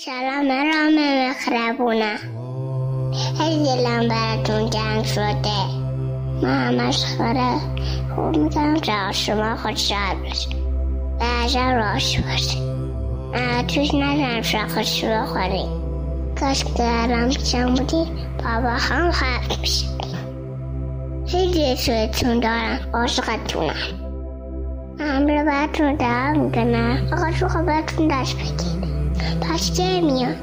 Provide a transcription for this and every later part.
سلام رام مخربونه خیلی دلم براتون جنگ شده ما همش خوره خوب میکنم تا شما خود شاد بشه به عجب راش باشه توش ندارم شا خوش بخوریم کاش دارم چند بودی بابا هم خواهد میشه خیلی شدتون دارم عاشقتونم هم رو براتون دارم میکنم آقا شو خواهدتون داشت بگیرم پس چه میان؟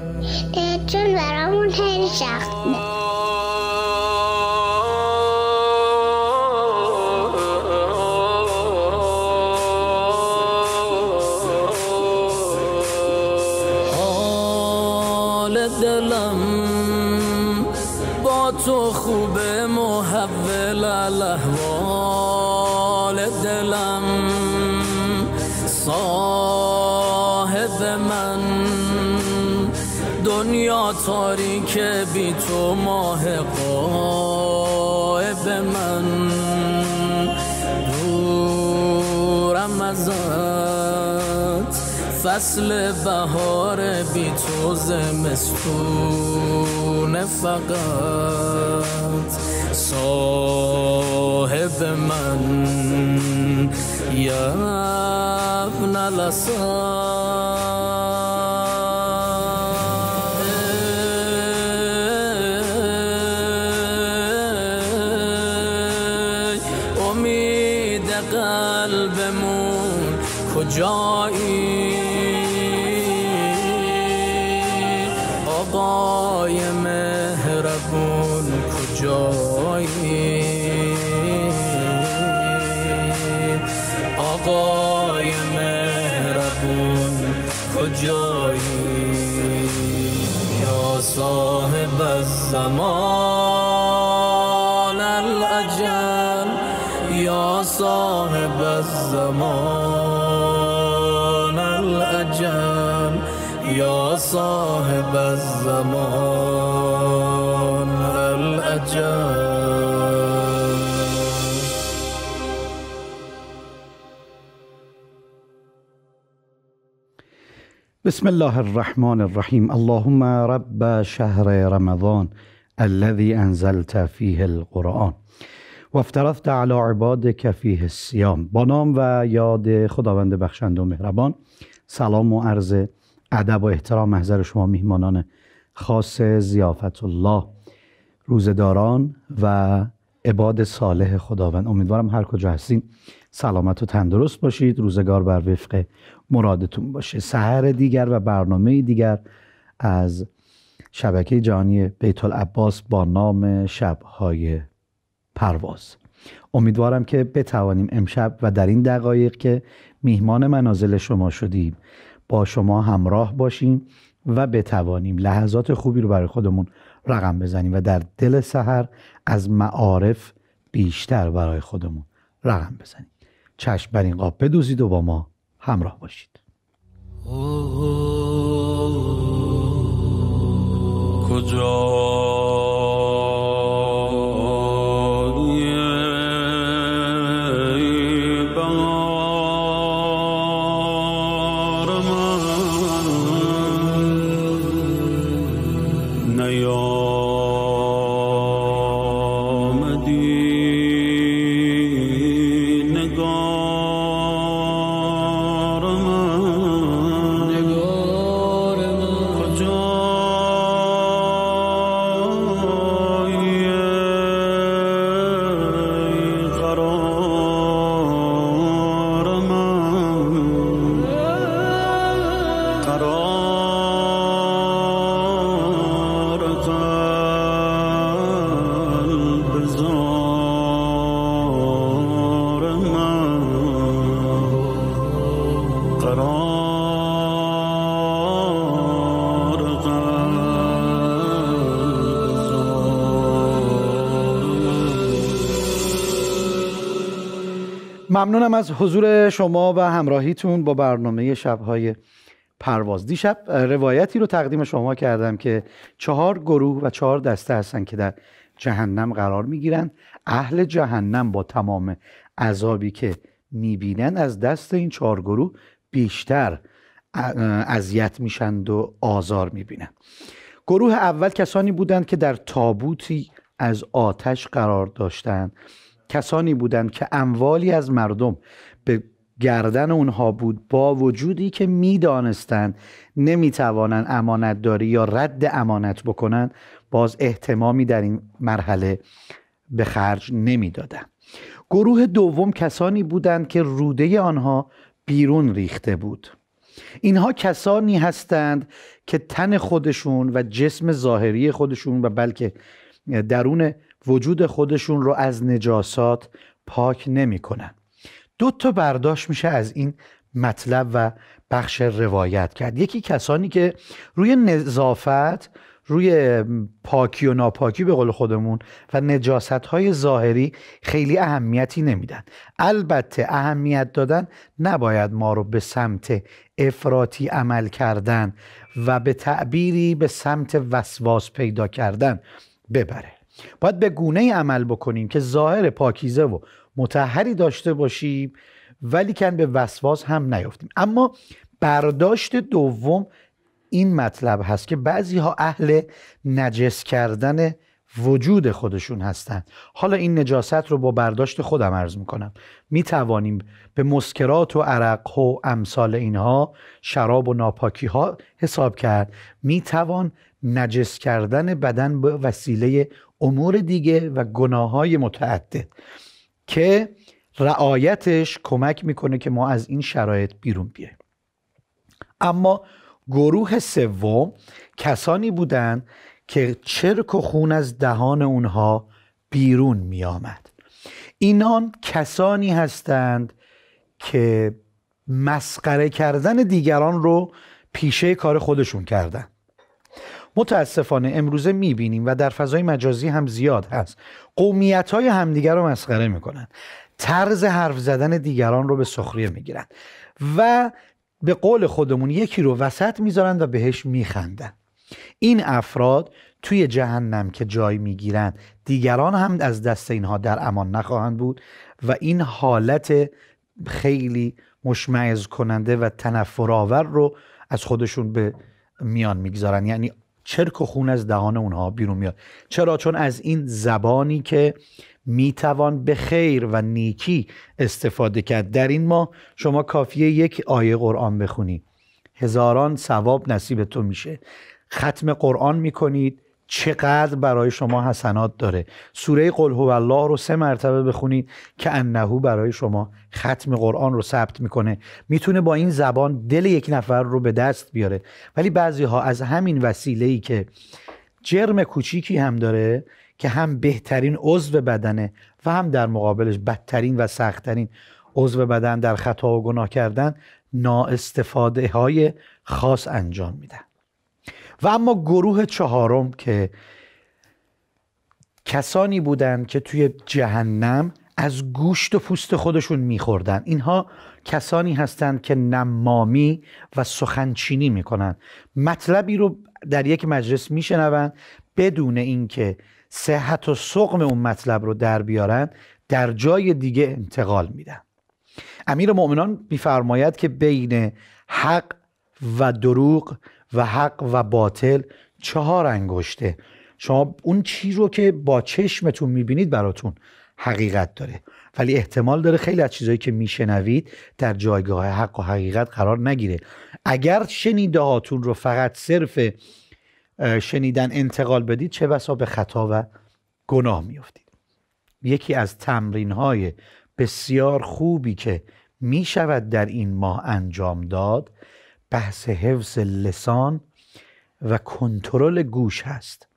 چون برامون خیلی سخته تاریک که بی تو ماه قایب من دورم ازت فصل بهار بی تو زمستون فقط صاحب من یا ابن جایی آقای مهربون کجایی آقای مهربون کجایی یا صاحب الزمان العجل یا صاحب الزمان الزمان بسم الله الرحمن الرحيم اللهم رب شهر رمضان الذي انزلت فيه القرآن و على علی عبادک فیه الصیام با نام و یاد خداوند بخشند و مهربان سلام و عرض ادب و احترام محضر شما میهمانان خاص زیافت الله روزداران و عباد صالح خداوند امیدوارم هر کجا هستین سلامت و تندرست باشید روزگار بر وفق مرادتون باشه سهر دیگر و برنامه دیگر از شبکه جهانی بیت العباس با نام شبهای پرواز امیدوارم که بتوانیم امشب و در این دقایق که میهمان منازل شما شدیم با شما همراه باشیم و بتوانیم لحظات خوبی رو برای خودمون رقم بزنیم و در دل سحر از معارف بیشتر برای خودمون رقم بزنیم چشم بر این قاب بدوزید و با ما همراه باشید کجا ممنونم از حضور شما و همراهیتون با برنامه شبهای پرواز دیشب روایتی رو تقدیم شما کردم که چهار گروه و چهار دسته هستن که در جهنم قرار میگیرن اهل جهنم با تمام عذابی که میبینن از دست این چهار گروه بیشتر اذیت میشند و آزار میبینند گروه اول کسانی بودند که در تابوتی از آتش قرار داشتند کسانی بودند که اموالی از مردم به گردن اونها بود با وجودی که میدانستند نمیتوانند داری یا رد امانت بکنند باز احتمامی در این مرحله به خرج نمیدادند گروه دوم کسانی بودند که روده آنها بیرون ریخته بود اینها کسانی هستند که تن خودشون و جسم ظاهری خودشون و بلکه درون وجود خودشون رو از نجاسات پاک نمیکنن دو تا برداشت میشه از این مطلب و بخش روایت کرد یکی کسانی که روی نظافت روی پاکی و ناپاکی به قول خودمون و نجاست های ظاهری خیلی اهمیتی نمیدن البته اهمیت دادن نباید ما رو به سمت افراطی عمل کردن و به تعبیری به سمت وسواس پیدا کردن ببره باید به گونه ای عمل بکنیم که ظاهر پاکیزه و متحری داشته باشیم ولی کن به وسواس هم نیفتیم اما برداشت دوم این مطلب هست که بعضی ها اهل نجس کردن وجود خودشون هستند حالا این نجاست رو با برداشت خودم عرض میکنم میتوانیم به مسکرات و عرق و امثال اینها شراب و ناپاکی ها حساب کرد میتوان نجس کردن بدن به وسیله امور دیگه و گناه های متعدد که رعایتش کمک میکنه که ما از این شرایط بیرون بیایم اما گروه سوم کسانی بودند که چرک و خون از دهان اونها بیرون می اینان کسانی هستند که مسخره کردن دیگران رو پیشه کار خودشون کردند. متاسفانه امروزه میبینیم و در فضای مجازی هم زیاد هست قومیت های همدیگر رو مسخره میکنن طرز حرف زدن دیگران رو به سخریه میگیرن و به قول خودمون یکی رو وسط میذارن و بهش میخندن این افراد توی جهنم که جای میگیرند دیگران هم از دست اینها در امان نخواهند بود و این حالت خیلی مشمعز کننده و تنفرآور رو از خودشون به میان میگذارن یعنی چرک و خون از دهان اونها بیرون میاد چرا چون از این زبانی که میتوان به خیر و نیکی استفاده کرد در این ما شما کافیه یک آیه قرآن بخونی هزاران ثواب نصیب تو میشه ختم قرآن میکنید چقدر برای شما حسنات داره سوره قل هو الله رو سه مرتبه بخونید که انهو برای شما ختم قرآن رو ثبت میکنه میتونه با این زبان دل یک نفر رو به دست بیاره ولی بعضی ها از همین وسیله ای که جرم کوچیکی هم داره که هم بهترین عضو بدنه و هم در مقابلش بدترین و سختترین عضو بدن در خطا و گناه کردن نااستفاده های خاص انجام میدن و اما گروه چهارم که کسانی بودند که توی جهنم از گوشت و پوست خودشون میخوردن اینها کسانی هستند که نمامی و سخنچینی میکنن مطلبی رو در یک مجلس میشنوند بدون اینکه صحت و سقم اون مطلب رو در بیارن در جای دیگه انتقال میدن امیر مؤمنان میفرماید که بین حق و دروغ و حق و باطل چهار انگشته شما اون چی رو که با چشمتون میبینید براتون حقیقت داره ولی احتمال داره خیلی از چیزهایی که میشنوید در جایگاه حق و حقیقت قرار نگیره اگر شنیده رو فقط صرف شنیدن انتقال بدید چه بسا به خطا و گناه میافتید یکی از تمرین های بسیار خوبی که میشود در این ماه انجام داد بحث حفظ لسان و کنترل گوش هست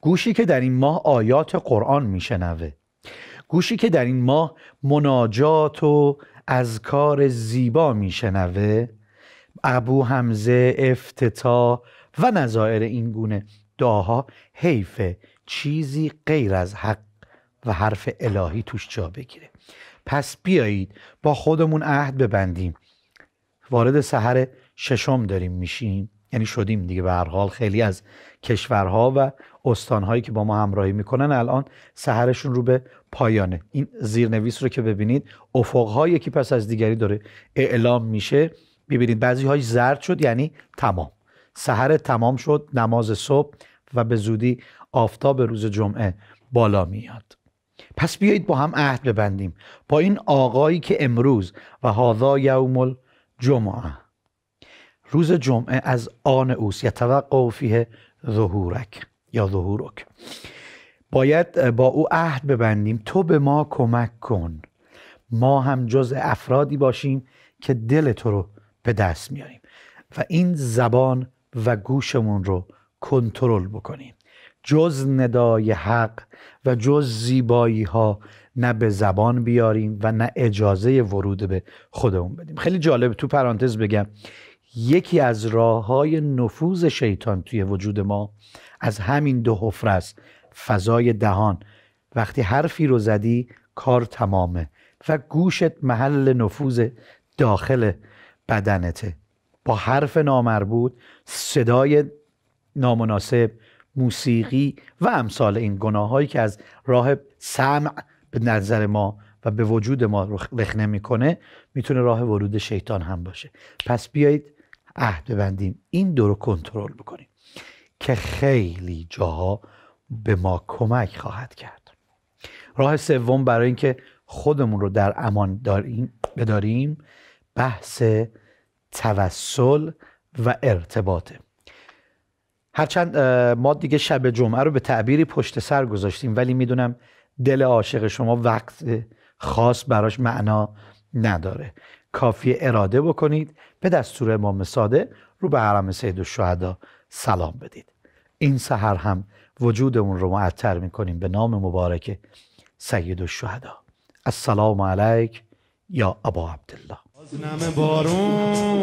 گوشی که در این ماه آیات قرآن میشنوه گوشی که در این ماه مناجات و اذکار زیبا میشنوه ابو حمزه افتتا و نظائر این گونه دعاها حیفه چیزی غیر از حق و حرف الهی توش جا بگیره پس بیایید با خودمون عهد ببندیم وارد سحر ششم داریم میشیم یعنی شدیم دیگه به هر حال خیلی از کشورها و استانهایی که با ما همراهی میکنن الان سهرشون رو به پایانه این زیرنویس رو که ببینید افقهایی که پس از دیگری داره اعلام میشه ببینید بعضی های زرد شد یعنی تمام سهر تمام شد نماز صبح و به زودی آفتاب روز جمعه بالا میاد پس بیایید با هم عهد ببندیم با این آقایی که امروز و هاذا یوم الجمعه روز جمعه از آن اوست یا فیه ظهورک یا ظهورک باید با او عهد ببندیم تو به ما کمک کن ما هم جز افرادی باشیم که دل تو رو به دست میاریم و این زبان و گوشمون رو کنترل بکنیم جز ندای حق و جز زیبایی ها نه به زبان بیاریم و نه اجازه ورود به خودمون بدیم خیلی جالب تو پرانتز بگم یکی از راه های نفوذ شیطان توی وجود ما از همین دو حفره است فضای دهان وقتی حرفی رو زدی کار تمامه و گوشت محل نفوذ داخل بدنته با حرف نامربوط صدای نامناسب موسیقی و امثال این گناه هایی که از راه سمع به نظر ما و به وجود ما رخنه میکنه میتونه راه ورود شیطان هم باشه پس بیایید عهد ببندیم این دو رو کنترل بکنیم که خیلی جاها به ما کمک خواهد کرد راه سوم برای اینکه خودمون رو در امان داریم بداریم بحث توسل و ارتباطه هرچند ما دیگه شب جمعه رو به تعبیری پشت سر گذاشتیم ولی میدونم دل عاشق شما وقت خاص براش معنا نداره کافی اراده بکنید به دستور امام ساده رو به حرم سید و شهده سلام بدید این سحر هم وجودمون رو معطر میکنیم به نام مبارک سید و شهدا السلام علیک یا ابا عبدالله بارون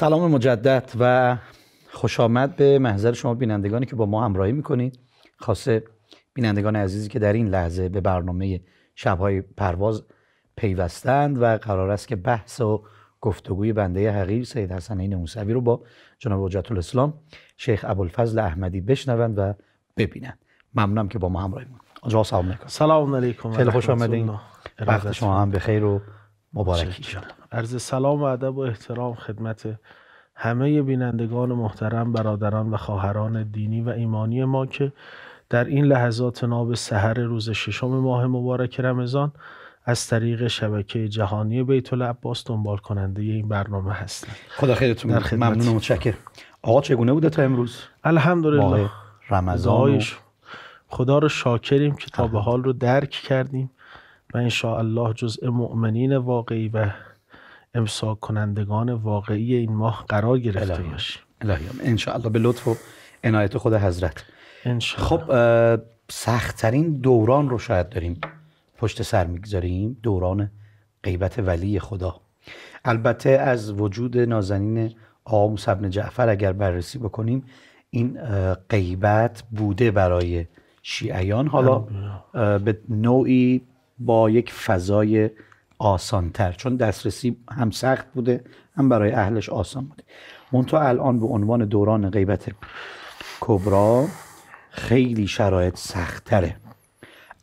سلام مجدد و خوش آمد به محضر شما بینندگانی که با ما همراهی میکنید خاصه بینندگان عزیزی که در این لحظه به برنامه شبهای پرواز پیوستند و قرار است که بحث و گفتگوی بنده حقیر سید حسن این موسوی رو با جناب حجت الاسلام شیخ ابوالفضل احمدی بشنوند و ببینند ممنونم که با ما همراهی میکنید سلام علیکم سلام خیلی خوش آمدین وقت شما هم به و مبارکی عرض سلام و ادب و احترام خدمت همه بینندگان محترم برادران و خواهران دینی و ایمانی ما که در این لحظات ناب سحر روز ششم ماه مبارک رمضان از طریق شبکه جهانی بیت العباس دنبال کننده این برنامه هستند خدا خیرتون ممنون و آقا چگونه بوده تا امروز الحمدلله رمضان خدا رو شاکریم که تا به حال رو درک کردیم و الله جزء مؤمنین واقعی و امساک کنندگان واقعی این ماه قرار گرفته الهیم. شاء الله به لطف و عنایت خود حضرت انشاءالله. خب سختترین دوران رو شاید داریم پشت سر میگذاریم دوران غیبت ولی خدا البته از وجود نازنین آقا ابن جعفر اگر بررسی بکنیم این غیبت بوده برای شیعیان حالا بله. به نوعی با یک فضای آسانتر چون دسترسی هم سخت بوده هم برای اهلش آسان بوده منتها الان به عنوان دوران غیبت کبرا خیلی شرایط سختره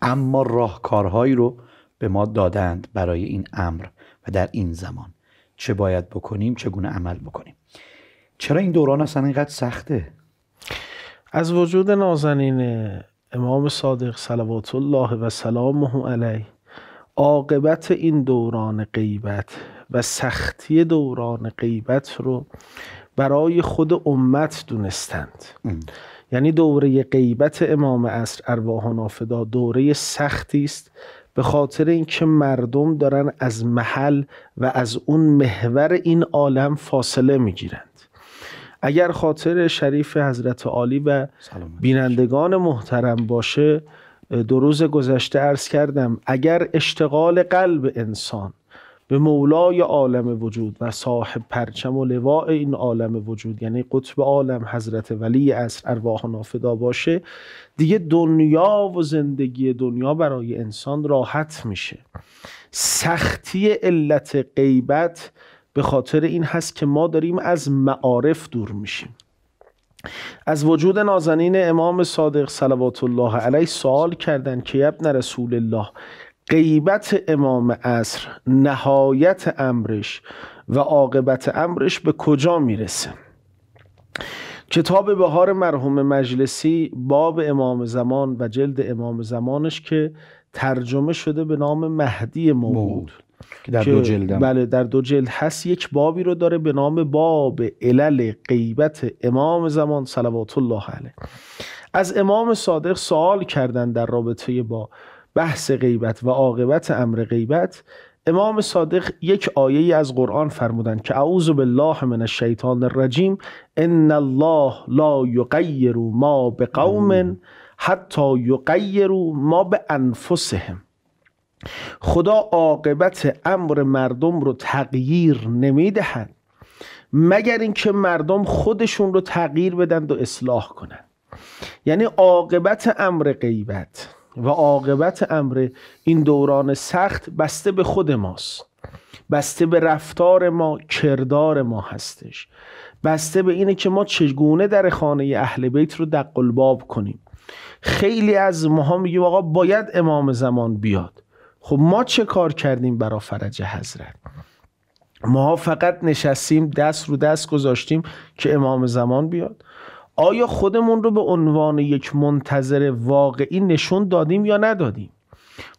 اما راهکارهایی رو به ما دادند برای این امر و در این زمان چه باید بکنیم چگونه عمل بکنیم چرا این دوران اصلا اینقدر سخته از وجود نازنین امام صادق صلوات الله و سلامه علیه عاقبت این دوران غیبت و سختی دوران غیبت رو برای خود امت دونستند یعنی دوره غیبت امام عصر ارواح نافدا دوره سختی است به خاطر اینکه مردم دارن از محل و از اون محور این عالم فاصله میگیرند اگر خاطر شریف حضرت عالی و بینندگان محترم باشه دو روز گذشته عرض کردم اگر اشتغال قلب انسان به مولای عالم وجود و صاحب پرچم و لواء این عالم وجود یعنی قطب عالم حضرت ولی از ارواح نافدا باشه دیگه دنیا و زندگی دنیا برای انسان راحت میشه سختی علت غیبت به خاطر این هست که ما داریم از معارف دور میشیم از وجود نازنین امام صادق صلوات الله علیه سوال کردند که ابن رسول الله غیبت امام عصر نهایت امرش و عاقبت امرش به کجا میرسه کتاب بهار مرحوم مجلسی باب امام زمان و جلد امام زمانش که ترجمه شده به نام مهدی موعود. در دو جلد بله در دو جلد هست یک بابی رو داره به نام باب علل غیبت امام زمان صلوات الله علیه از امام صادق سوال کردن در رابطه با بحث غیبت و عاقبت امر غیبت امام صادق یک آیه ای از قرآن فرمودند که اعوذ بالله من الشیطان الرجیم ان الله لا یغیر ما بقوم حتی یغیروا ما به انفسهم خدا عاقبت امر مردم رو تغییر نمیدهد مگر اینکه مردم خودشون رو تغییر بدن و اصلاح کنند یعنی عاقبت امر غیبت و عاقبت امر این دوران سخت بسته به خود ماست بسته به رفتار ما کردار ما هستش بسته به اینه که ما چگونه در خانه اهل بیت رو دقلباب کنیم خیلی از ماها میگیم آقا باید امام زمان بیاد خب ما چه کار کردیم برا فرج حضرت ما فقط نشستیم دست رو دست گذاشتیم که امام زمان بیاد آیا خودمون رو به عنوان یک منتظر واقعی نشون دادیم یا ندادیم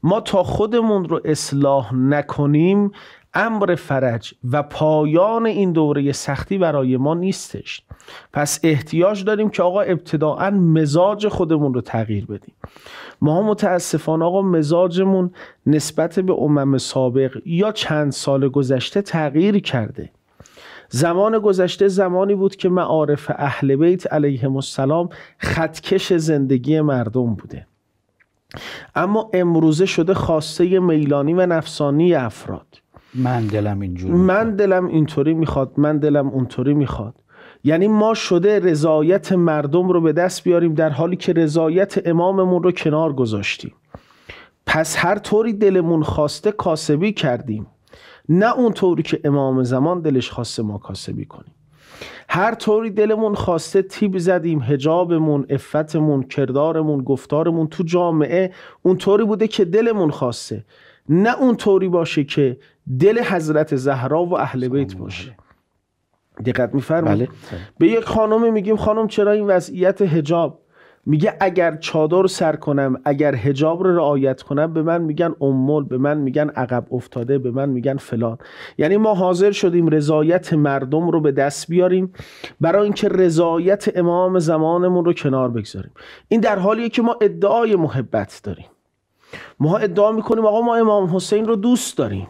ما تا خودمون رو اصلاح نکنیم امر فرج و پایان این دوره سختی برای ما نیستش پس احتیاج داریم که آقا ابتداعا مزاج خودمون رو تغییر بدیم ما متاسفانه آقا مزاجمون نسبت به امم سابق یا چند سال گذشته تغییر کرده زمان گذشته زمانی بود که معارف اهل بیت علیه السلام خطکش زندگی مردم بوده اما امروزه شده خواسته میلانی و نفسانی افراد من دلم اینجوری من دلم اینطوری میخواد من دلم اونطوری میخواد یعنی ما شده رضایت مردم رو به دست بیاریم در حالی که رضایت اماممون رو کنار گذاشتیم پس هر طوری دلمون خواسته کاسبی کردیم نه اون طوری که امام زمان دلش خواسته ما کاسبی کنیم هر طوری دلمون خواسته تیب زدیم هجابمون افتمون کردارمون گفتارمون تو جامعه اون طوری بوده که دلمون خواسته نه اون طوری باشه که دل حضرت زهرا و اهل بیت باشه دقت میفرمایید بله،, بله. به یک خانم میگیم خانم چرا این وضعیت حجاب؟ میگه اگر چادر سر کنم اگر حجاب رو رعایت کنم به من میگن امول به من میگن عقب افتاده به من میگن فلان یعنی ما حاضر شدیم رضایت مردم رو به دست بیاریم برای اینکه رضایت امام زمانمون رو کنار بگذاریم این در حالیه که ما ادعای محبت داریم ما ادعا میکنیم آقا ما امام حسین رو دوست داریم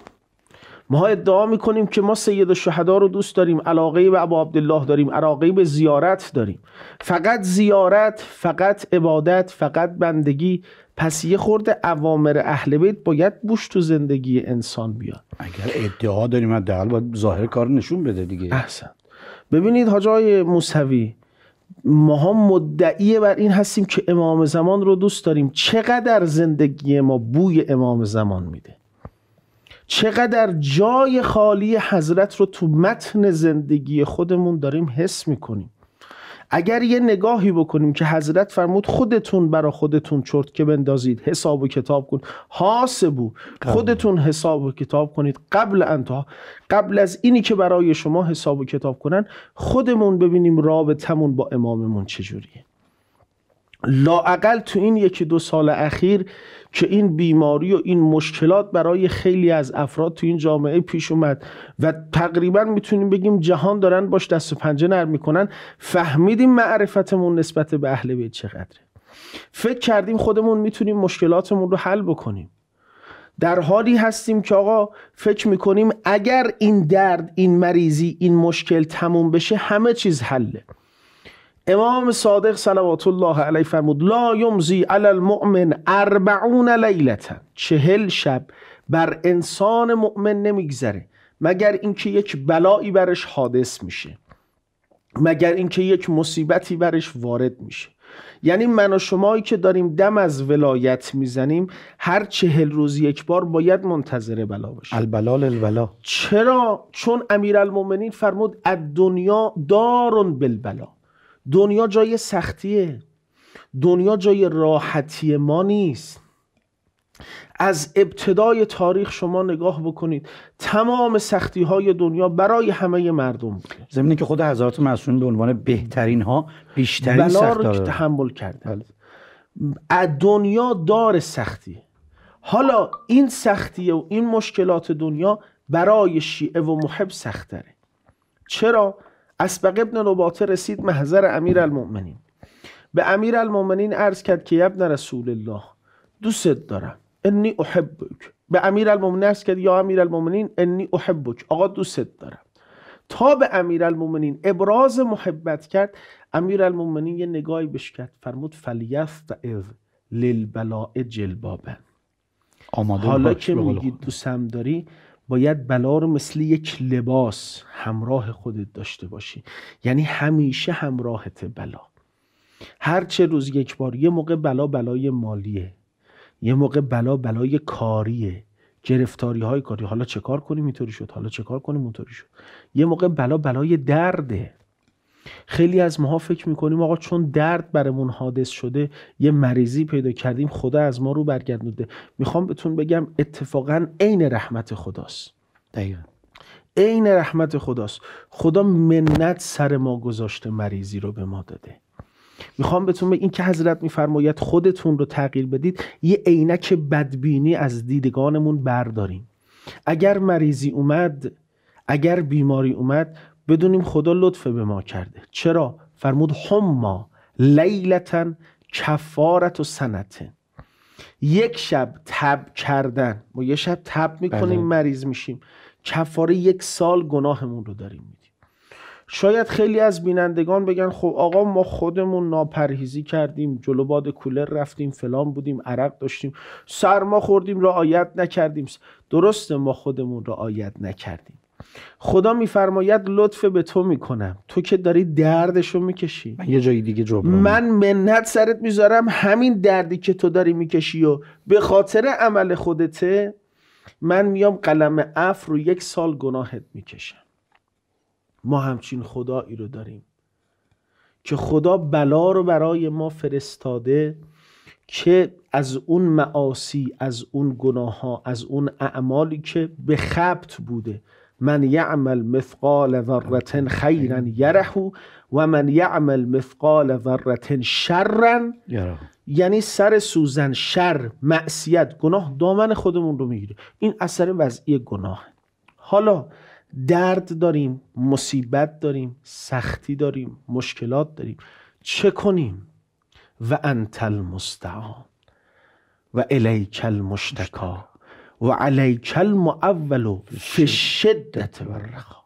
ما ادعا میکنیم که ما سید الشهدا رو دوست داریم علاقه به ابا عبدالله داریم علاقه به زیارت داریم فقط زیارت فقط عبادت فقط بندگی پس یه خورده اوامر اهل بیت باید بوش تو زندگی انسان بیاد اگر ادعا داریم حداقل باید ظاهر کار نشون بده دیگه احسن ببینید حاجای موسوی ماها مدعی بر این هستیم که امام زمان رو دوست داریم چقدر زندگی ما بوی امام زمان میده چقدر جای خالی حضرت رو تو متن زندگی خودمون داریم حس میکنیم اگر یه نگاهی بکنیم که حضرت فرمود خودتون برا خودتون چرت که بندازید حساب و کتاب کن حاسبو بله. خودتون حساب و کتاب کنید قبل انتها قبل از اینی که برای شما حساب و کتاب کنن خودمون ببینیم رابطمون با اماممون چجوریه لاعقل تو این یکی دو سال اخیر که این بیماری و این مشکلات برای خیلی از افراد تو این جامعه پیش اومد و تقریبا میتونیم بگیم جهان دارن باش دست و پنجه نرم میکنن فهمیدیم معرفتمون نسبت به اهل بیت چقدره فکر کردیم خودمون میتونیم مشکلاتمون رو حل بکنیم در حالی هستیم که آقا فکر میکنیم اگر این درد این مریضی این مشکل تموم بشه همه چیز حله امام صادق صلوات الله علیه فرمود لا یمزی علی المؤمن اربعون لیلته. چهل شب بر انسان مؤمن نمیگذره مگر اینکه یک بلایی برش حادث میشه مگر اینکه یک مصیبتی برش وارد میشه یعنی من و شمایی که داریم دم از ولایت میزنیم هر چهل روز یک بار باید منتظر بلا باشیم البلال البلا چرا؟ چون امیر المومنین فرمود الدنیا دارون بالبلا دنیا جای سختیه دنیا جای راحتی ما نیست از ابتدای تاریخ شما نگاه بکنید تمام سختی های دنیا برای همه مردم بوده که خود حضرت مسئول به عنوان بهترین ها بیشترین سخت رو تحمل کرده بله. از دنیا دار سختیه حالا این سختیه و این مشکلات دنیا برای شیعه و محب سختره چرا؟ اسبق ابن رباطه رسید محضر امیر المؤمنین به امیر المؤمنین عرض کرد که ابن رسول الله دوست دارم انی احبک به امیر المومنین عرض کرد یا امیر المومنین انی احبک آقا دوست دارم تا به امیر المومنین ابراز محبت کرد امیر المومنین یه نگاهی بش کرد فرمود فلیست اذ للبلاء جلبابن حالا که میگی دوستم داری باید بلا رو مثل یک لباس همراه خودت داشته باشی یعنی همیشه همراهت بلا هرچه روز یک بار یه موقع بلا بلای مالیه یه موقع بلا بلای کاریه گرفتاری های کاری حالا چه کار کنیم اینطوری شد حالا چه کار کنیم اونطوری شد یه موقع بلا بلای درده خیلی از ماها فکر میکنیم آقا چون درد برمون حادث شده یه مریضی پیدا کردیم خدا از ما رو برگردونده میخوام بهتون بگم اتفاقا عین رحمت خداست دقیقا عین رحمت خداست خدا منت سر ما گذاشته مریضی رو به ما داده میخوام بهتون بگم این که حضرت میفرماید خودتون رو تغییر بدید یه عینک بدبینی از دیدگانمون برداریم اگر مریضی اومد اگر بیماری اومد بدونیم خدا لطف به ما کرده چرا فرمود ما لیلتن کفارت و سنته یک شب تب کردن ما یه شب تب میکنیم بله. مریض میشیم کفاره یک سال گناهمون رو داریم میدیم شاید خیلی از بینندگان بگن خب آقا ما خودمون ناپرهیزی کردیم جلو باد کولر رفتیم فلان بودیم عرق داشتیم سرما خوردیم رعایت نکردیم درسته ما خودمون رعایت نکردیم خدا میفرماید لطف به تو میکنم تو که داری دردشو میکشی من یه جایی دیگه جبران من منت سرت میذارم همین دردی که تو داری میکشی و به خاطر عمل خودته من میام قلم اف رو یک سال گناهت میکشم ما همچین خدایی رو داریم که خدا بلا رو برای ما فرستاده که از اون معاصی از اون گناه ها از اون اعمالی که به خبت بوده من یعمل مثقال ذره خیرا یره و من یعمل مثقال ذره شرا یعنی سر سوزن شر معصیت گناه دامن خودمون رو میگیره این اثر وضعی گناه حالا درد داریم مصیبت داریم سختی داریم مشکلات داریم چه کنیم و انت المستعان و الیک المشتکا و علیک المعول و شدت و رخا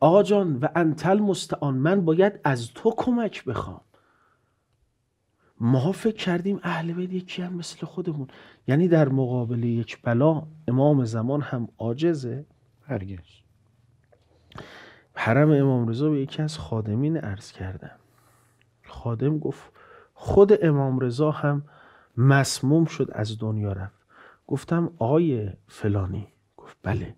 آقا جان و انتل مستعان من باید از تو کمک بخوام ما فکر کردیم اهل بیت یکی هم مثل خودمون یعنی در مقابل یک بلا امام زمان هم آجزه؟ هرگز حرم امام رضا به یکی از خادمین عرض کردم خادم گفت خود امام رضا هم مسموم شد از دنیا رفت گفتم آقای فلانی گفت بله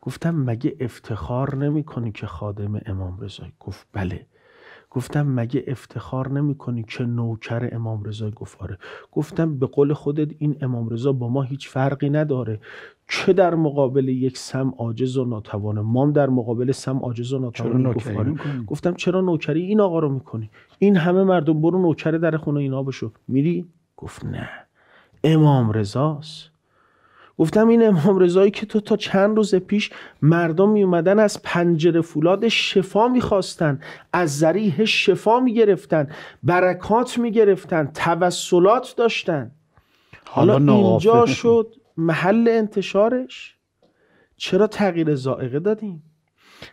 گفتم مگه افتخار نمی کنی که خادم امام رضا گفت بله گفتم مگه افتخار نمی کنی که نوکر امام رضا گفاره گفتم به قول خودت این امام رضا با ما هیچ فرقی نداره چه در مقابل یک سم عاجز و ناتوانه مام در مقابل سم عاجز و ناتوانه گفتم. گفتم چرا نوکری این آقا رو میکنی این همه مردم برو نوکر در خونه اینا بشو میری گفت نه امام رضاست گفتم این امام رضایی که تو تا چند روز پیش مردم می اومدن از پنجره فولاد شفا میخواستن از ذریح شفا میگرفتن برکات میگرفتن توسلات داشتن حالا, حالا اینجا شد محل انتشارش چرا تغییر زائقه دادیم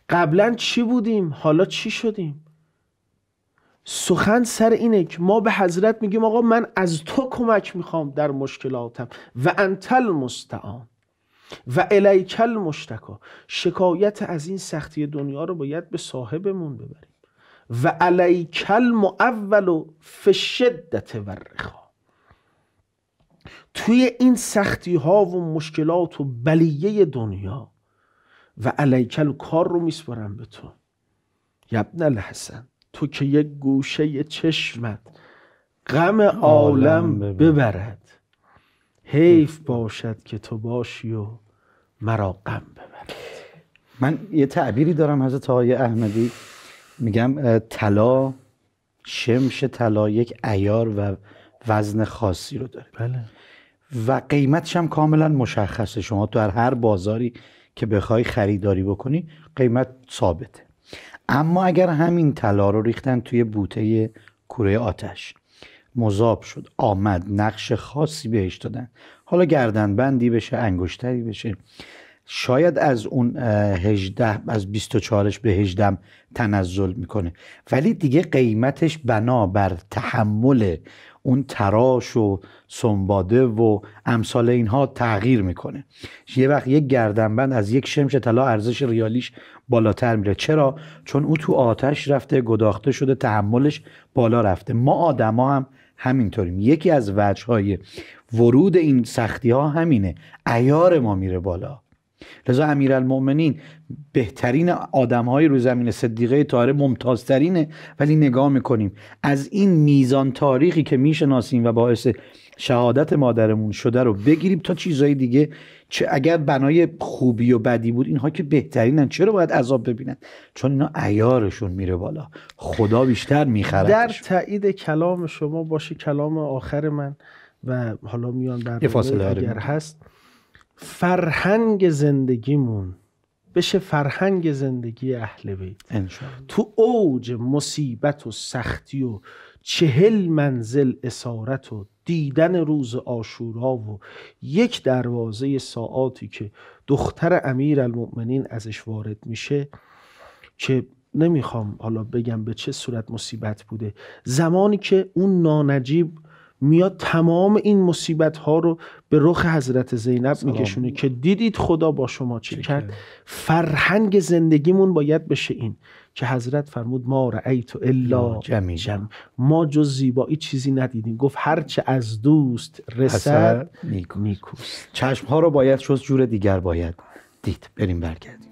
قبلا چی بودیم حالا چی شدیم سخن سر اینه که ما به حضرت میگیم آقا من از تو کمک میخوام در مشکلاتم و انتل مستعان و الیکل مشتکا شکایت از این سختی دنیا رو باید به صاحبمون ببریم و الیکل معول و فشدت ورخا توی این سختی ها و مشکلات و بلیه دنیا و علیکل کار رو میسپارم به تو یبن الحسن تو که یک گوشه چشمت غم عالم ببرد حیف باشد که تو باشی و مرا غم ببرد من یه تعبیری دارم از آقای احمدی میگم طلا شمش طلا یک ایار و وزن خاصی رو داره بله و قیمتش هم کاملا مشخصه شما در هر بازاری که بخوای خریداری بکنی قیمت ثابته اما اگر همین طلا رو ریختن توی بوته کوره آتش مذاب شد آمد نقش خاصی بهش دادن حالا گردن بندی بشه انگشتری بشه شاید از اون 18 از 24 به 18 تنزل میکنه ولی دیگه قیمتش بنا بر تحمل اون تراش و سنباده و امثال اینها تغییر میکنه یه وقت یک گردنبند از یک شمش طلا ارزش ریالیش بالاتر میره چرا چون او تو آتش رفته گداخته شده تحملش بالا رفته ما آدما هم همینطوریم یکی از وجه های ورود این سختی ها همینه ایار ما میره بالا لذا امیرالمؤمنین بهترین آدم های روی زمین صدیقه تاره ممتازترینه ولی نگاه میکنیم از این میزان تاریخی که میشناسیم و باعث شهادت مادرمون شده رو بگیریم تا چیزهای دیگه چه اگر بنای خوبی و بدی بود اینها که بهترینن چرا باید عذاب ببینن چون اینا عیارشون میره بالا خدا بیشتر میخره در تایید کلام شما باشه کلام آخر من و حالا میان در فاصله آره اگر هست فرهنگ زندگیمون بشه فرهنگ زندگی اهل بیت تو اوج مصیبت و سختی و چهل منزل اسارت و دیدن روز آشورا و یک دروازه ساعاتی که دختر امیر المؤمنین ازش وارد میشه که نمیخوام حالا بگم به چه صورت مصیبت بوده زمانی که اون نانجیب میاد تمام این مصیبت ها رو به رخ حضرت زینب میکشونه که دیدید خدا با شما چی کرد فرهنگ زندگیمون باید بشه این که حضرت فرمود ما رأیت الا جمع. ما جز زیبایی چیزی ندیدیم گفت هرچه از دوست رسد نیکوست. چشم ها رو باید شد جور دیگر باید دید بریم برگردیم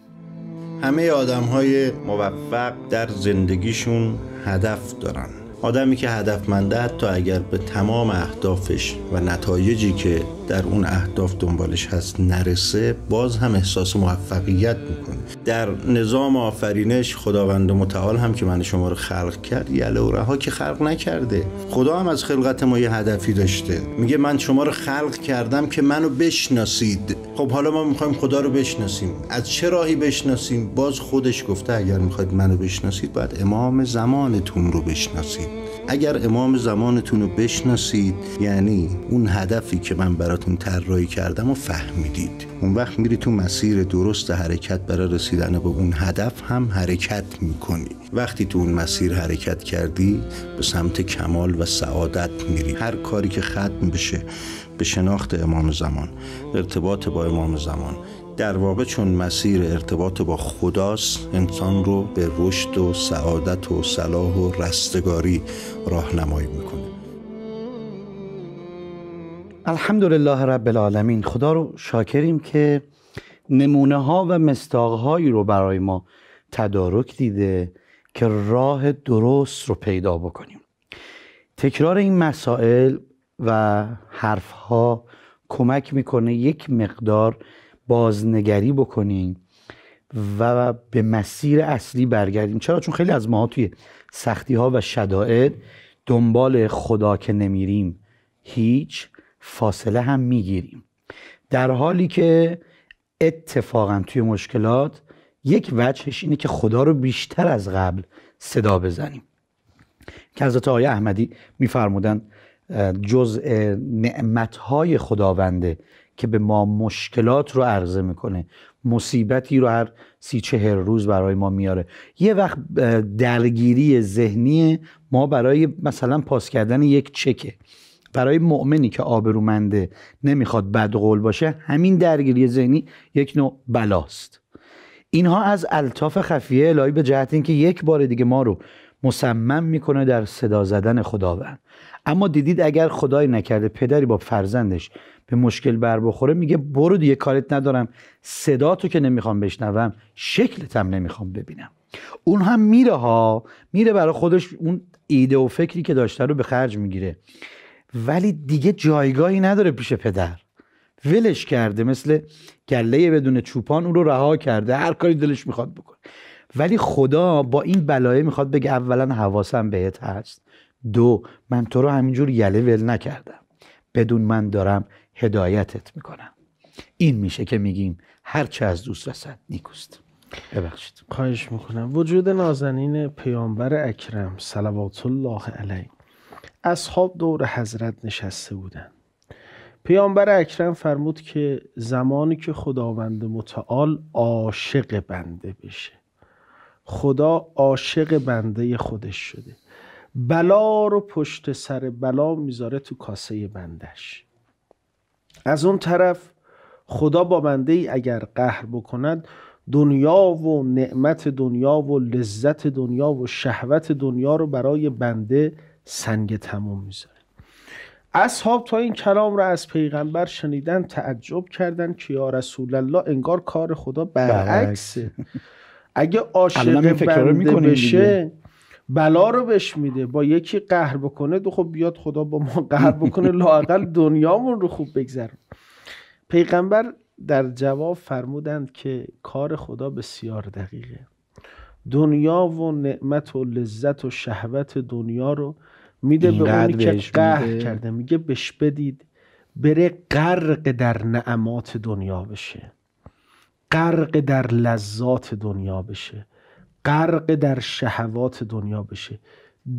همه آدم های موفق در زندگیشون هدف دارن آدمی که هدفمنده حتی اگر به تمام اهدافش و نتایجی که در اون اهداف دنبالش هست نرسه باز هم احساس موفقیت میکنه در نظام آفرینش خداوند متعال هم که من شما رو خلق کرد یله و رها که خلق نکرده خدا هم از خلقت ما یه هدفی داشته میگه من شما رو خلق کردم که منو بشناسید خب حالا ما میخوایم خدا رو بشناسیم از چه راهی بشناسیم باز خودش گفته اگر میخواید منو بشناسید باید امام زمانتون رو بشناسید اگر امام زمانتون رو بشناسید یعنی اون هدفی که من براتون طراحی کردم و فهمیدید اون وقت میری تو مسیر درست حرکت برای رسیدن به اون هدف هم حرکت میکنی وقتی تو اون مسیر حرکت کردی به سمت کمال و سعادت میری هر کاری که ختم بشه به شناخت امام زمان ارتباط با امام زمان در واقع چون مسیر ارتباط با خداست انسان رو به رشد و سعادت و صلاح و رستگاری راهنمایی میکنه الحمدلله رب العالمین خدا رو شاکریم که نمونه ها و مستاق هایی رو برای ما تدارک دیده که راه درست رو پیدا بکنیم تکرار این مسائل و حرف ها کمک میکنه یک مقدار بازنگری بکنیم و به مسیر اصلی برگردیم چرا چون خیلی از ما توی سختی ها و شدائد دنبال خدا که نمیریم هیچ فاصله هم میگیریم در حالی که اتفاقا توی مشکلات یک وجهش اینه که خدا رو بیشتر از قبل صدا بزنیم که حضرت آیه احمدی میفرمودن جزء نعمتهای خداونده که به ما مشکلات رو عرضه میکنه مصیبتی رو هر سی چهر روز برای ما میاره یه وقت درگیری ذهنی ما برای مثلا پاس کردن یک چکه برای مؤمنی که آبرومنده نمیخواد بدقول باشه همین درگیری ذهنی یک نوع بلاست اینها از الطاف خفیه الهی به جهت اینکه یک بار دیگه ما رو مصمم میکنه در صدا زدن خداوند اما دیدید اگر خدای نکرده پدری با فرزندش به مشکل بر بخوره میگه برو دیگه کارت ندارم صدا تو که نمیخوام بشنوم هم نمیخوام ببینم اون هم میره ها میره برای خودش اون ایده و فکری که داشته رو به خرج میگیره ولی دیگه جایگاهی نداره پیش پدر ولش کرده مثل گله بدون چوپان اون رو رها کرده هر کاری دلش میخواد بکنه ولی خدا با این بلایه میخواد بگه اولا حواسم بهت هست دو من تو رو همینجور یله ول نکردم بدون من دارم هدایتت میکنم این میشه که میگیم هرچه از دوست رسد نیکوست ببخشید خواهش میکنم وجود نازنین پیامبر اکرم صلوات الله علیه اصحاب دور حضرت نشسته بودند پیامبر اکرم فرمود که زمانی که خداوند متعال عاشق بنده بشه خدا عاشق بنده خودش شده بلا رو پشت سر بلا میذاره تو کاسه بندش از اون طرف خدا با بنده ای اگر قهر بکند دنیا و نعمت دنیا و لذت دنیا و شهوت دنیا رو برای بنده سنگ تموم میذاره اصحاب تا این کلام را از پیغمبر شنیدن تعجب کردن که یا رسول الله انگار کار خدا برعکسه اگه عاشق بنده بشه بلا رو بهش میده با یکی قهر بکنه دو خب بیاد خدا با ما قهر بکنه لاقل دنیامون رو خوب بگذرم پیغمبر در جواب فرمودند که کار خدا بسیار دقیقه دنیا و نعمت و لذت و شهوت دنیا رو میده به اونی که قهر کرده میگه بهش بدید بره غرق در نعمات دنیا بشه غرق در لذات دنیا بشه غرق در شهوات دنیا بشه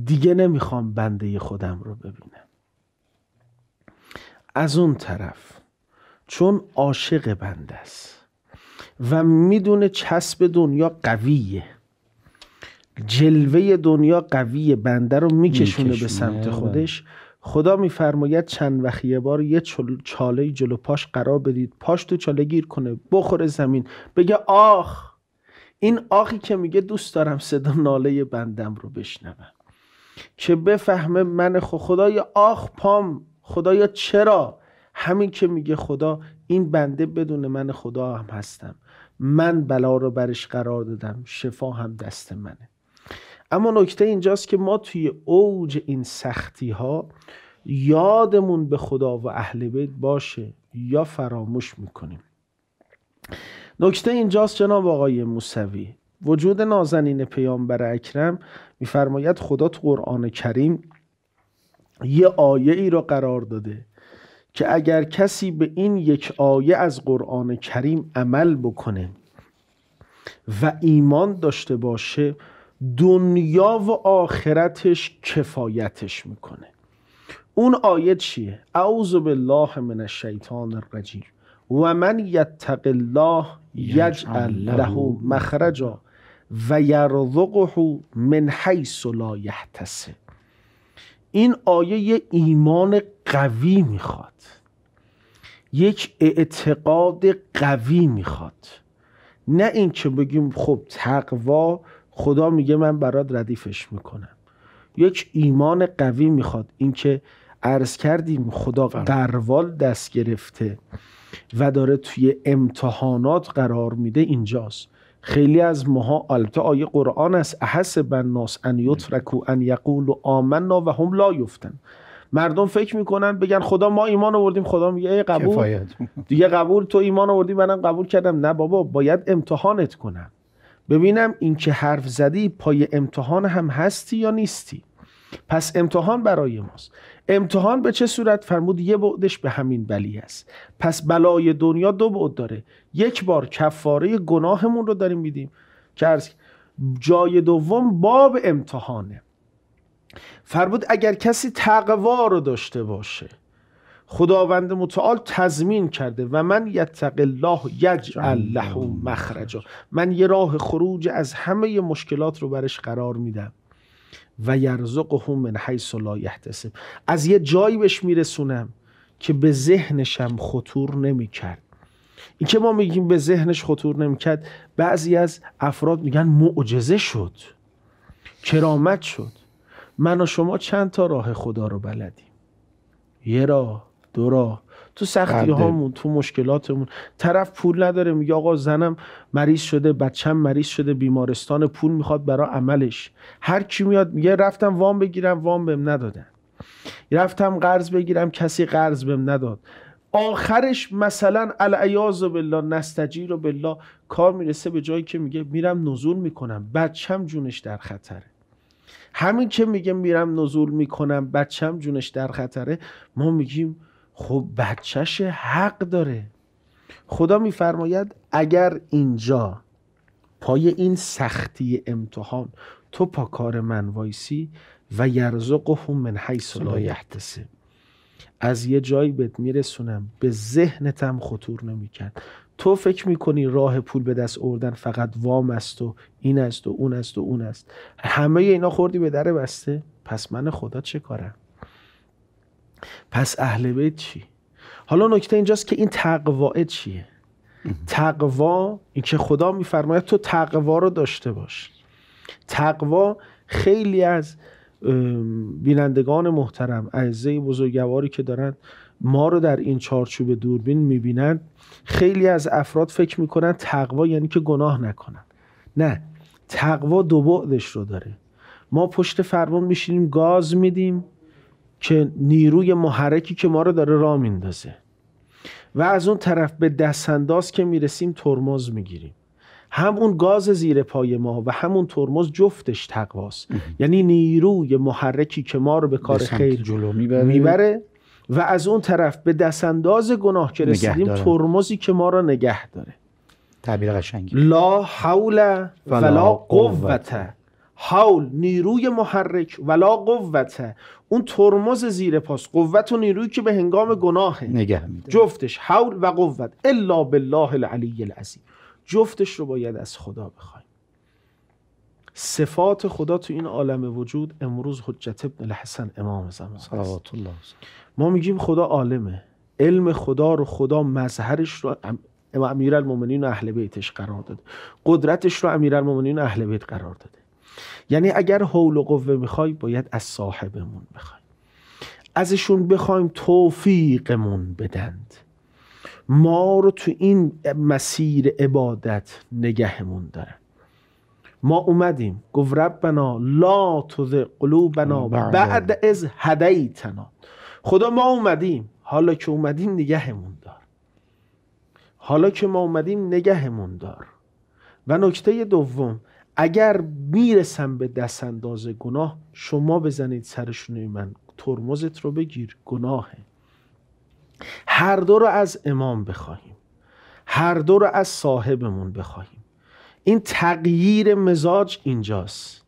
دیگه نمیخوام بنده خودم رو ببینم از اون طرف چون عاشق بنده است و میدونه چسب دنیا قویه جلوه دنیا قویه بنده رو میکشونه به سمت آره. خودش خدا میفرماید چند وقت یه بار یه چاله جلو پاش قرار بدید پاش تو چاله گیر کنه بخوره زمین بگه آخ این آخی که میگه دوست دارم صدا ناله بندم رو بشنوم که بفهمه من خدای آخ پام خدایا چرا همین که میگه خدا این بنده بدون من خدا هم هستم من بلا رو برش قرار دادم شفا هم دست منه اما نکته اینجاست که ما توی اوج این سختی ها یادمون به خدا و اهل بیت باشه یا فراموش میکنیم نکته اینجاست جناب آقای موسوی وجود نازنین پیامبر اکرم میفرماید خدا تو قرآن کریم یه آیه ای را قرار داده که اگر کسی به این یک آیه از قرآن کریم عمل بکنه و ایمان داشته باشه دنیا و آخرتش کفایتش میکنه اون آیه چیه اعوذ بالله من الشیطان الرجیم و من یتق الله یجعل له مخرجا و یرزقه من حیث لا یحتسب این آیه یه ایمان قوی میخواد یک اعتقاد قوی میخواد نه اینکه بگیم خب تقوا خدا میگه من برات ردیفش میکنم یک ایمان قوی میخواد اینکه عرض کردیم خدا قروال بله. دست گرفته و داره توی امتحانات قرار میده اینجاست خیلی از ماها البته آیه قرآن است احسب الناس ان یترکو ان یقولوا آمنا و هم لا یفتن مردم فکر میکنن بگن خدا ما ایمان آوردیم خدا میگه قبول دیگه قبول تو ایمان آوردی منم قبول کردم نه بابا باید امتحانت کنم ببینم اینکه حرف زدی پای امتحان هم هستی یا نیستی پس امتحان برای ماست امتحان به چه صورت فرمود یه بعدش به همین بلی است پس بلای دنیا دو بعد داره یک بار کفاره گناهمون رو داریم میدیم که جای دوم باب امتحانه فرمود اگر کسی تقوا رو داشته باشه خداوند متعال تضمین کرده و من یتق الله یجعل له مخرجا من یه راه خروج از همه مشکلات رو برش قرار میدم و یرزقه من حیث لا یحتسب از یه جایی بهش میرسونم که به ذهنشم خطور نمیکرد این که ما میگیم به ذهنش خطور نمیکرد بعضی از افراد میگن معجزه شد کرامت شد من و شما چند تا راه خدا رو بلدیم یه راه دورا تو سختی هامون تو مشکلاتمون طرف پول نداره میگه آقا زنم مریض شده بچم مریض شده بیمارستان پول میخواد برا عملش هر کی میاد میگه رفتم وام بگیرم وام بهم ندادن رفتم قرض بگیرم کسی قرض بهم نداد آخرش مثلا العیاذ بالله نستجیر و بالله کار میرسه به جایی که میگه میرم نزول میکنم بچم جونش در خطره همین که میگه میرم نزول میکنم بچم جونش در خطره ما میگیم خب بچهش حق داره خدا میفرماید اگر اینجا پای این سختی امتحان تو پا کار من وایسی و یرزقهم من حیث لا یحتسب از یه جایی بهت میرسونم به ذهنتم خطور نمیکرد تو فکر میکنی راه پول به دست آوردن فقط وام است و این است و اون است و اون است همه اینا خوردی به در بسته پس من خدا چه کارم پس اهل بیت چی حالا نکته اینجاست که این تقوا چیه تقوا اینکه خدا میفرماید تو تقوا رو داشته باش تقوا خیلی از بینندگان محترم اعزه بزرگواری که دارن ما رو در این چارچوب دوربین میبینند خیلی از افراد فکر میکنن تقوا یعنی که گناه نکنن نه تقوا دو بعدش رو داره ما پشت فرمان میشینیم گاز میدیم که نیروی محرکی که ما رو داره راه میندازه و از اون طرف به دستانداز که میرسیم ترمز میگیریم همون گاز زیر پای ما و همون ترمز جفتش تقواست یعنی نیروی محرکی که ما رو به کار خیر جلو میبره. میبره و از اون طرف به دستانداز گناه که رسیدیم ترمزی که ما رو نگه داره تعبیر قشنگی لا حول ولا قوته، حول نیروی محرک ولا قوته اون ترمز زیر پاس قوت و نیروی که به هنگام گناه نگه جفتش حول و قوت الا بالله العلی العظیم جفتش رو باید از خدا بخوایم صفات خدا تو این عالم وجود امروز حجت ابن الحسن امام زمان صلوات الله ما میگیم خدا عالمه علم خدا رو خدا مظهرش رو امیر المومنین و اهل بیتش قرار داده قدرتش رو امیر المومنین و اهل بیت قرار داده یعنی اگر حول و قوه میخوای باید از صاحبمون بخوای ازشون بخوایم توفیقمون بدند ما رو تو این مسیر عبادت نگهمون دارن ما اومدیم گفت ربنا لا تزغ قلوبنا بعد از هدیتنا خدا ما اومدیم حالا که اومدیم نگهمون دار حالا که ما اومدیم نگهمون دار و نکته دوم اگر میرسم به دست انداز گناه شما بزنید سرشون من ترمزت رو بگیر گناهه هر دو رو از امام بخواهیم هر دو رو از صاحبمون بخواهیم این تغییر مزاج اینجاست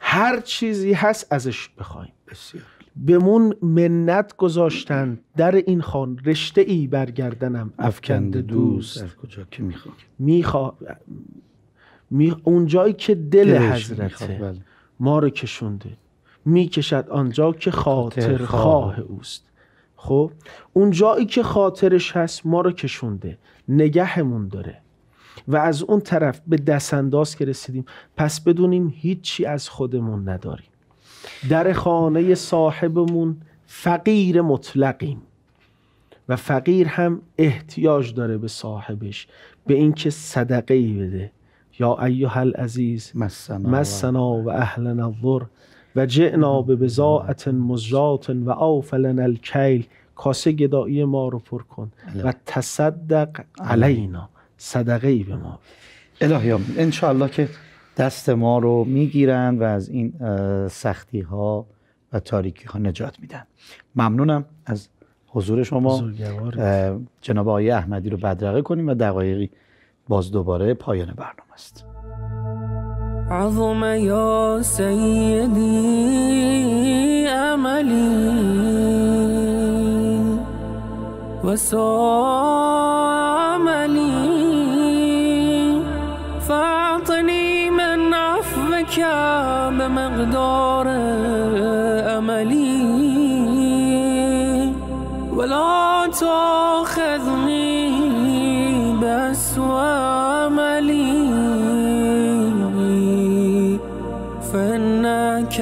هر چیزی هست ازش بخوایم بسیار بمون منت گذاشتن در این خان رشته ای برگردنم افکند دوست در کجا که میخوا... می... اونجایی که دل حضرت بله. ما رو کشونده میکشد آنجا که خاطر خواه اوست خب اون جایی که خاطرش هست ما رو کشونده نگهمون داره و از اون طرف به دستانداز که رسیدیم پس بدونیم هیچی از خودمون نداریم در خانه صاحبمون فقیر مطلقیم و فقیر هم احتیاج داره به صاحبش به اینکه صدقه ای بده یا ایها العزیز مسنا و اهلنا الضر و جئنا به بزاعت مزجات و آفلن الکیل کاسه گدایی ما رو پر کن و تصدق علینا صدقه ای به ما الهیام انشاءالله که دست ما رو میگیرن و از این سختی ها و تاریکی ها نجات میدن ممنونم از حضور شما جناب آقای احمدی رو بدرقه کنیم و دقایقی باز دوباره پایان برنامه است عظم یا سیدی عملی و عملی فاعطنی من به بمقدار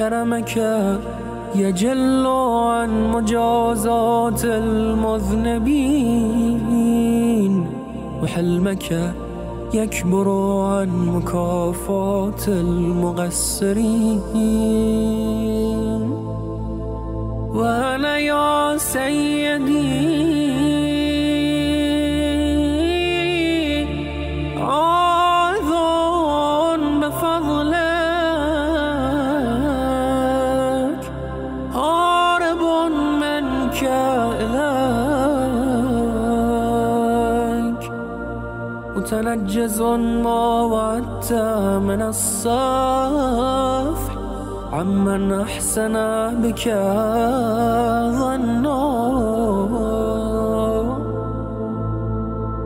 كرمك يجل عن مجازات المذنبين وحلمك يكبر عن مكافات المقصرين وأنا يا سيدي متنجز ما وعدت من الصفح عمن أحسن بك ظنه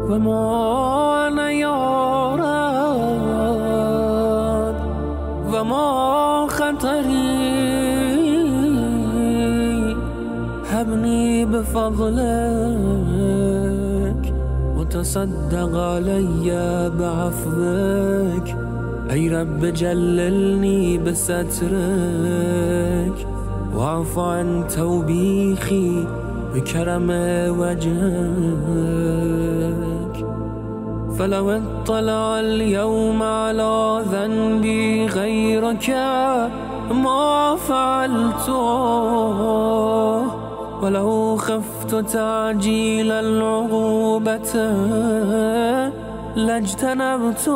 فمن يراد وما خطري هبني بفضلك تصدق علي بعفوك أي رب جللني بسترك واعف عن توبيخي بكرم وجهك فلو اطلع اليوم على ذنبي غيرك ما فعلته ولو خف عرفت تعجيل العقوبة لاجتنبت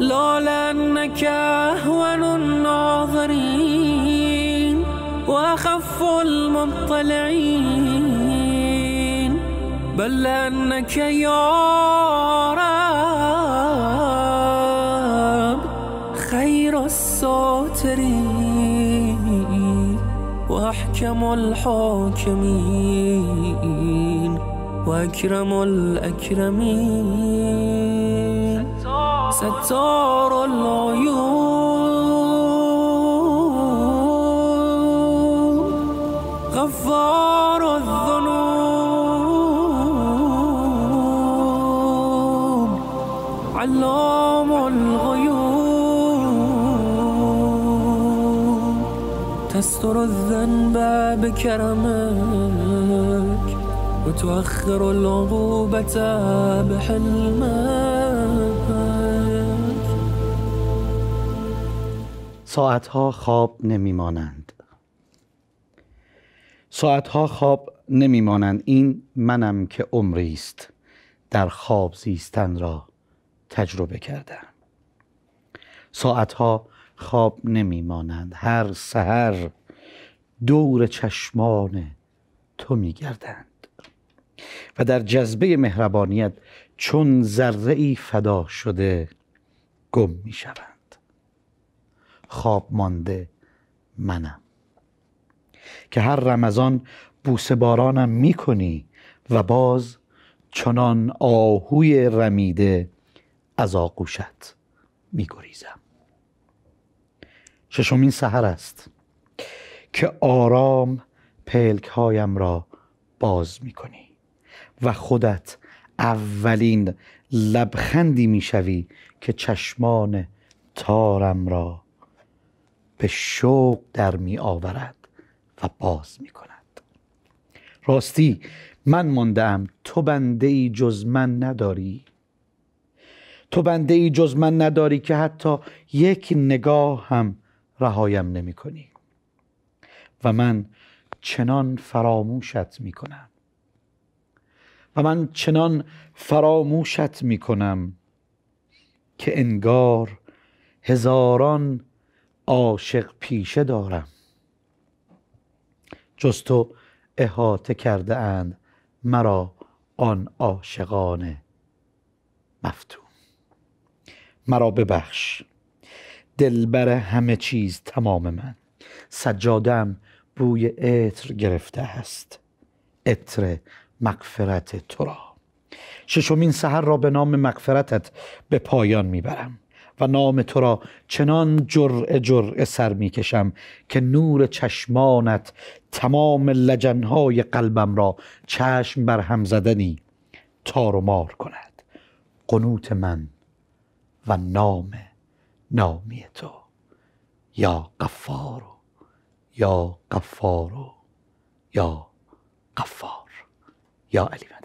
لولا أنك أهون الناظرين وأخف المطلعين بل أنك يا رب أحكم الحاكمين وأكرم الأكرمين ستار العيون غفار الذنوب علام تو اخر و لغوبت به بحلمك ساعتها خواب نمیمانند ساعتها خواب نمیمانند این منم که عمری است در خواب زیستن را تجربه کردم ساعتها خواب نمی مانند هر سحر دور چشمان تو می گردند و در جذبه مهربانیت چون ذره ای فدا شده گم می خواب مانده منم که هر رمضان بوسه بارانم می و باز چنان آهوی رمیده از آغوشت می گریزم ششمین سهر است که آرام پلک هایم را باز می کنی و خودت اولین لبخندی می شوی که چشمان تارم را به شوق در می آورد و باز می کند راستی من ماندم تو بنده ای جز من نداری تو بنده ای جز من نداری که حتی یک نگاه هم رهایم نمی کنی و من چنان فراموشت می کنم و من چنان فراموشت می کنم که انگار هزاران عاشق پیشه دارم جز تو احاطه کرده اند مرا آن عاشقان مفتوم. مرا ببخش دلبر همه چیز تمام من سجادم بوی عطر گرفته است عطر مغفرت تو را ششمین سحر را به نام مغفرتت به پایان میبرم و نام تو را چنان جرع جرع سر میکشم که نور چشمانت تمام لجنهای قلبم را چشم بر هم زدنی تار و مار کند قنوت من و نام نامی تو یا قفارو یا قفارو یا قفار یا علی